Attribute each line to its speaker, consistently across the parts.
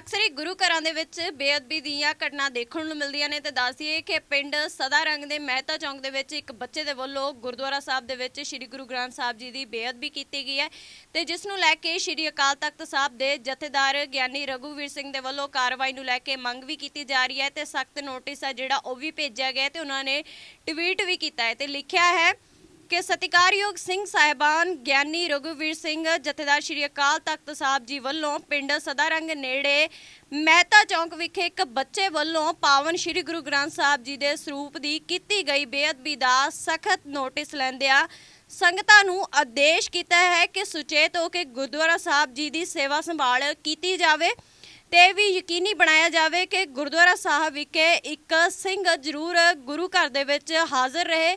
Speaker 1: ਅਕਸਰ ਹੀ ਗੁਰੂ ਘਰਾਂ ਦੇ ਵਿੱਚ ਬੇਅਦਬੀ ਦੀਆਂ ਘਟਨਾ ਦੇਖਣ ਨੂੰ ਮਿਲਦੀਆਂ ਨੇ ਤੇ ਦੱਸਦੀਏ ਕਿ ਪਿੰਡ ਸਦਾ ਰੰਗ ਦੇ ਮਹਿਤਾ ਚੌਂਕ ਦੇ ਵਿੱਚ ਇੱਕ ਬੱਚੇ ਦੇ ਵੱਲੋਂ ਗੁਰਦੁਆਰਾ ਸਾਹਿਬ ਦੇ ਵਿੱਚ ਸ੍ਰੀ ਗੁਰੂ ਗ੍ਰੰਥ ਸਾਹਿਬ ਜੀ ਦੀ ਬੇਅਦਬੀ ਕੀਤੀ ਗਈ ਹੈ ਤੇ ਜਿਸ ਨੂੰ ਲੈ ਕੇ ਸ੍ਰੀ ਅਕਾਲ ਤਖਤ ਸਾਹਿਬ ਦੇ ਜਥੇਦਾਰ ਗਿਆਨੀ ਰਘੂਵੀਰ ਸਿੰਘ ਦੇ ਵੱਲੋਂ ਕਾਰਵਾਈ ਨੂੰ ਲੈ ਕੇ ਮੰਗ ਵੀ ਕੀਤੀ ਜਾ ਰਹੀ ਹੈ ਤੇ ਸਖਤ ਨੋਟਿਸ ਹੈ ਜਿਹੜਾ ਉਹ ਵੀ ਭੇਜਿਆ ਗਿਆ ਤੇ ਉਹਨਾਂ ਨੇ ਟਵੀਟ ਵੀ ਕੀਤਾ ਹੈ ਤੇ ਲਿਖਿਆ ਹੈ ਕਿ ਸਤਿਕਾਰਯੋਗ ਸਿੰਘ ਸਾਹਿਬਾਨ ਗਿਆਨੀ ਰਗੂਵੀਰ ਸਿੰਘ ਜਥੇਦਾਰ ਸ਼੍ਰੀ ਅਕਾਲ ਤਖਤ ਸਾਹਿਬ ਜੀ ਵੱਲੋਂ ਪਿੰਡ ਸਦਾਰੰਗ ਨੇੜੇ ਮਹਿਤਾ ਚੌਂਕ ਵਿਖੇ ਇੱਕ ਬੱਚੇ ਵੱਲੋਂ ਪਾਵਨ ਸ਼੍ਰੀ ਗੁਰੂ ਗ੍ਰੰਥ ਸਾਹਿਬ ਜੀ ਦੇ ਸਰੂਪ ਦੀ ਕੀਤੀ ਗਈ ਬੇਅਦਬੀ ਦਾ ਸਖਤ ਨੋਟਿਸ ਲੈਂਦਿਆਂ ਸੰਗਤਾਂ ਨੂੰ ਆਦੇਸ਼ ਕੀਤਾ ਹੈ ਕਿ ਸੁਚੇਤ ਹੋ ਕੇ ਗੁਰਦੁਆਰਾ ਸਾਹਿਬ ਜੀ ਦੀ ਸੇਵਾ ਸੰਭਾਲ ਕੀਤੀ ਜਾਵੇ ਤੇ ਵੀ ਯਕੀਨੀ ਬਣਾਇਆ ਜਾਵੇ ਕਿ ਗੁਰਦੁਆਰਾ ਸਾਹਿਬ ਵਿਖੇ ਇੱਕ ਸਿੰਘ ਜ਼ਰੂਰ ਗੁਰੂ ਘਰ ਦੇ ਵਿੱਚ ਹਾਜ਼ਰ ਰਹੇ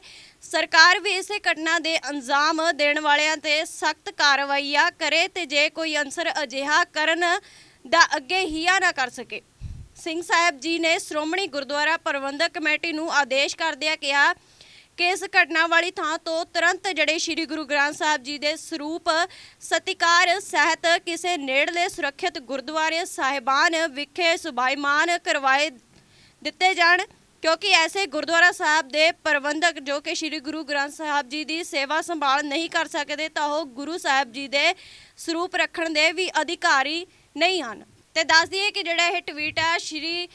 Speaker 1: ਸਰਕਾਰ ਵੀ ਇਸੇ ਘਟਨਾ ਦੇ ਅੰਜਾਮ ਦੇਣ ਵਾਲਿਆਂ ਤੇ ਸਖਤ ਕਾਰਵਾਈਆਂ ਕਰੇ ਤੇ ਜੇ ਕੋਈ ਅਨਸਰ ਅਜਿਹਾ ਕਰਨ ਦਾ ਅੱਗੇ ਹਿਆ ਨਾ ਕਰ ਸਕੇ ਸਿੰਘ ਸਾਹਿਬ ਜੀ ਨੇ ਸ਼੍ਰੋਮਣੀ ਗੁਰਦੁਆਰਾ ਪ੍ਰਬੰਧਕ ਕਮੇਟੀ ਨੂੰ ਆਦੇਸ਼ ਕਰਦਿਆਂ ਕਿਹਾ ਕਿ ਇਸ ਘਟਨਾ ਵਾਲੀ ਥਾਂ ਤੋਂ ਤੁਰੰਤ ਜੜੇ ਸ੍ਰੀ ਗੁਰੂ ਗ੍ਰੰਥ ਸਾਹਿਬ ਜੀ ਦੇ ਸਰੂਪ ਸਤਿਕਾਰ ਸਹਿਤ ਕਿਸੇ ਨੇੜਲੇ ਸੁਰੱਖਿਅਤ ਗੁਰਦੁਆਰੇ ਸਾਹਿਬਾਨ ਵਿਖੇ ਸੁਭਾਈਮਾਨ ਕਰਵਾਏ ਦਿੱਤੇ ਜਾਣ ਕਿਉਂਕਿ ਐਸੇ ਗੁਰਦੁਆਰਾ ਸਾਹਿਬ ਦੇ ਪ੍ਰਬੰਧਕ ਜੋ ਕਿ ਸ੍ਰੀ ਗੁਰੂ ਗ੍ਰੰਥ ਸਾਹਿਬ ਜੀ ਦੀ ਸੇਵਾ ਸੰਭਾਲ ਨਹੀਂ ਕਰ ਸਕਦੇ ਤਾਂ ਉਹ ਗੁਰੂ ਸਾਹਿਬ ਜੀ ਦੇ ਸਰੂਪ ਰੱਖਣ ਦੇ ਵੀ ਅਧਿਕਾਰੀ ਨਹੀਂ ਹਨ ਤੇ ਦੱਸ ਦਈਏ ਕਿ ਜਿਹੜਾ ਇਹ ਟਵੀਟ ਹੈ ਸ਼੍ਰੀ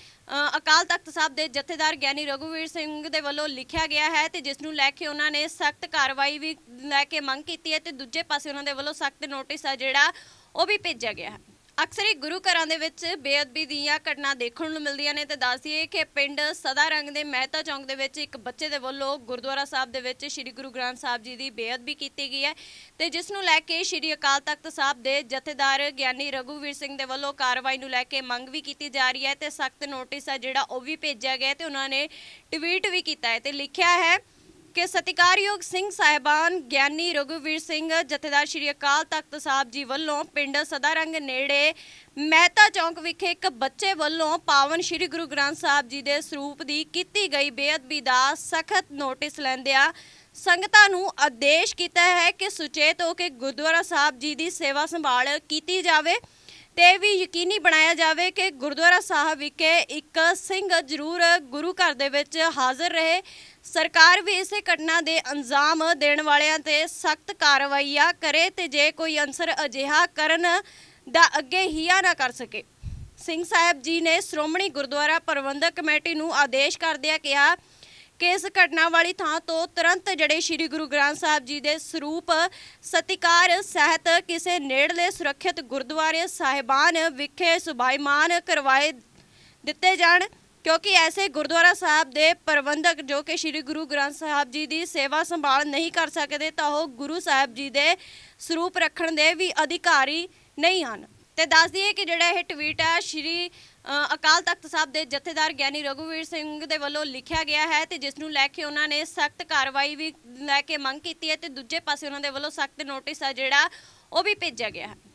Speaker 1: ਅਕਾਲ ਤਖਤ ਸਾਹਿਬ ਦੇ ਜਥੇਦਾਰ ਗਿਆਨੀ ਰਘੂਵੀਰ ਸਿੰਘ ਦੇ ਵੱਲੋਂ ਲਿਖਿਆ ਗਿਆ ਹੈ ਤੇ ਜਿਸ ਨੂੰ ਲੈ ਕੇ ਉਹਨਾਂ ਨੇ ਸਖਤ ਕਾਰਵਾਈ ਵੀ ਲੈ ਕੇ ਮੰਗ ਕੀਤੀ ਹੈ ਤੇ ਦੂਜੇ ਪਾਸੇ ਉਹਨਾਂ ਦੇ ਵੱਲੋਂ ਸਖਤ ਨੋਟਿਸ ਆ ਜਿਹੜਾ ਉਹ ਵੀ ਭੇਜਿਆ ਗਿਆ ਹੈ ਅਕਸਰ ਹੀ ਗੁਰੂ ਘਰਾਂ ਦੇ ਵਿੱਚ ਬੇਅਦਬੀ ਦੀਆਂ ਘਟਨਾ ਦੇਖਣ ਨੂੰ ਮਿਲਦੀਆਂ ਨੇ ਤੇ ਦੱਸਿਏ ਕਿ ਪਿੰਡ ਸਦਾ ਰੰਗ ਦੇ ਮਹਿਤਾ ਚੌਂਕ ਦੇ ਵਿੱਚ ਇੱਕ ਬੱਚੇ ਦੇ ਵੱਲੋਂ ਗੁਰਦੁਆਰਾ ਸਾਹਿਬ ਦੇ ਵਿੱਚ ਸ੍ਰੀ ਗੁਰੂ ਗ੍ਰੰਥ ਸਾਹਿਬ ਜੀ ਦੀ ਬੇਅਦਬੀ ਕੀਤੀ ਗਈ ਹੈ ਤੇ ਜਿਸ ਨੂੰ ਲੈ ਕੇ ਸ੍ਰੀ ਅਕਾਲ ਤਖਤ ਸਾਹਿਬ ਦੇ ਜਥੇਦਾਰ ਗਿਆਨੀ ਰਘੂਵੀਰ ਸਿੰਘ ਦੇ ਵੱਲੋਂ ਕਾਰਵਾਈ ਨੂੰ ਲੈ ਕੇ ਮੰਗ ਵੀ ਕੀਤੀ ਜਾ ਰਹੀ ਹੈ ਤੇ ਸਖਤ ਨੋਟਿਸ ਹੈ ਜਿਹੜਾ ਉਹ ਵੀ ਭੇਜਿਆ ਗਿਆ ਤੇ ਉਹਨਾਂ ਨੇ ਟਵੀਟ ਵੀ ਕੀਤਾ ਹੈ ਤੇ ਲਿਖਿਆ ਹੈ ਕਿ ਸਤਿਕਾਰਯੋਗ ਸਿੰਘ ਸਾਹਿਬਾਨ ਗਿਆਨੀ ਰਗੂਵੀਰ ਸਿੰਘ ਜਥੇਦਾਰ ਸ਼੍ਰੀ ਅਕਾਲ ਤਖਤ ਸਾਹਿਬ ਜੀ ਵੱਲੋਂ ਪਿੰਡ ਸਦਾਰੰਗ ਨੇੜੇ ਮਹਿਤਾ ਚੌਂਕ ਵਿਖੇ ਇੱਕ ਬੱਚੇ ਵੱਲੋਂ ਪਾਵਨ ਸ਼੍ਰੀ ਗੁਰੂ ਗ੍ਰੰਥ ਸਾਹਿਬ ਜੀ ਦੇ ਸਰੂਪ ਦੀ ਕੀਤੀ ਗਈ ਬੇਅਦਬੀ ਦਾ ਸਖਤ ਨੋਟਿਸ ਲੈਂਦਿਆਂ ਸੰਗਤਾਂ ਨੂੰ ਆਦੇਸ਼ ਕੀਤਾ ਹੈ ਕਿ ਸੁਚੇਤ ਹੋ ਕੇ ਗੁਰਦੁਆਰਾ ਸਾਹਿਬ ਜੀ ਦੀ ਸੇਵਾ ਸੰਭਾਲ ਕੀਤੀ ਜਾਵੇ ਤੇ ਵੀ ਯਕੀਨੀ ਬਣਾਇਆ ਜਾਵੇ ਕਿ ਗੁਰਦੁਆਰਾ ਸਾਹਿਬ ਵਿਖੇ ਇੱਕ ਸਿੰਘ ਜ਼ਰੂਰ ਗੁਰੂ ਘਰ ਦੇ ਵਿੱਚ ਹਾਜ਼ਰ ਰਹੇ ਸਰਕਾਰ ਵੀ ਇਸੇ ਘਟਨਾ ਦੇ ਅੰਜਾਮ ਦੇਣ ਵਾਲਿਆਂ ਤੇ ਸਖਤ ਕਾਰਵਾਈਆਂ ਕਰੇ ਤੇ ਜੇ ਕੋਈ ਅਨਸਰ ਅਜਿਹਾ ਕਰਨ ਦਾ ਅੱਗੇ ਹਿਆ ਨਾ ਕਰ ਸਕੇ ਸਿੰਘ ਸਾਹਿਬ ਜੀ ਨੇ ਸ਼੍ਰੋਮਣੀ ਗੁਰਦੁਆਰਾ ਪ੍ਰਬੰਧਕ ਕਮੇਟੀ ਨੂੰ ਆਦੇਸ਼ ਕਰਦਿਆ ਕਿਹਾ ਕਿ ਇਸ ਘਟਨਾ ਵਾਲੀ ਥਾਂ ਤੋਂ ਤੁਰੰਤ ਜਿਹੜੇ ਸ੍ਰੀ ਗੁਰੂ ਗ੍ਰੰਥ ਸਾਹਿਬ ਜੀ ਦੇ ਸਰੂਪ ਸਤਿਕਾਰ ਸਹਿਤ ਕਿਸੇ ਨੇੜਲੇ ਸੁਰੱਖਿਅਤ ਗੁਰਦੁਆਰੇ ਸਾਹਿਬਾਨ ਵਿਖੇ ਸੁਭਾਈਮਾਨ ਕਰਵਾਏ ਦਿੱਤੇ ਜਾਣ ਕਿਉਂਕਿ ਐਸੇ ਗੁਰਦੁਆਰਾ ਸਾਹਿਬ ਦੇ ਪ੍ਰਬੰਧਕ ਜੋ ਕਿ ਸ੍ਰੀ ਗੁਰੂ ਗ੍ਰੰਥ ਸਾਹਿਬ ਜੀ ਦੀ ਸੇਵਾ ਸੰਭਾਲ ਨਹੀਂ ਕਰ ਸਕਦੇ ਤਾਂ ਉਹ ਗੁਰੂ ਸਾਹਿਬ ਜੀ ਦੇ ਸਰੂਪ ਰੱਖਣ ਦੇ ਵੀ ਅਧਿਕਾਰੀ ਨਹੀਂ ਹਨ ਤੇ ਦੱਸ ਦਈਏ ਕਿ ਜਿਹੜਾ ਇਹ ਟਵੀਟ ਹੈ ਸ਼੍ਰੀ ਅਕਾਲ ਤਖਤ ਸਾਹਿਬ ਦੇ ਜਥੇਦਾਰ ਗਿਆਨੀ ਰਘੁਵੀਰ ਸਿੰਘ ਦੇ ਵੱਲੋਂ ਲਿਖਿਆ ਗਿਆ ਹੈ ਤੇ ਜਿਸ ਨੂੰ ਲੈ ਕੇ ਉਹਨਾਂ ਨੇ ਸਖਤ ਕਾਰਵਾਈ ਵੀ ਲੈ ਕੇ ਮੰਗ ਕੀਤੀ ਹੈ ਤੇ ਦੂਜੇ ਪਾਸੇ ਉਹਨਾਂ ਦੇ ਵੱਲੋਂ ਸਖਤ ਨੋਟਿਸ ਆ ਜਿਹੜਾ ਉਹ ਵੀ ਭੇਜਿਆ ਗਿਆ ਹੈ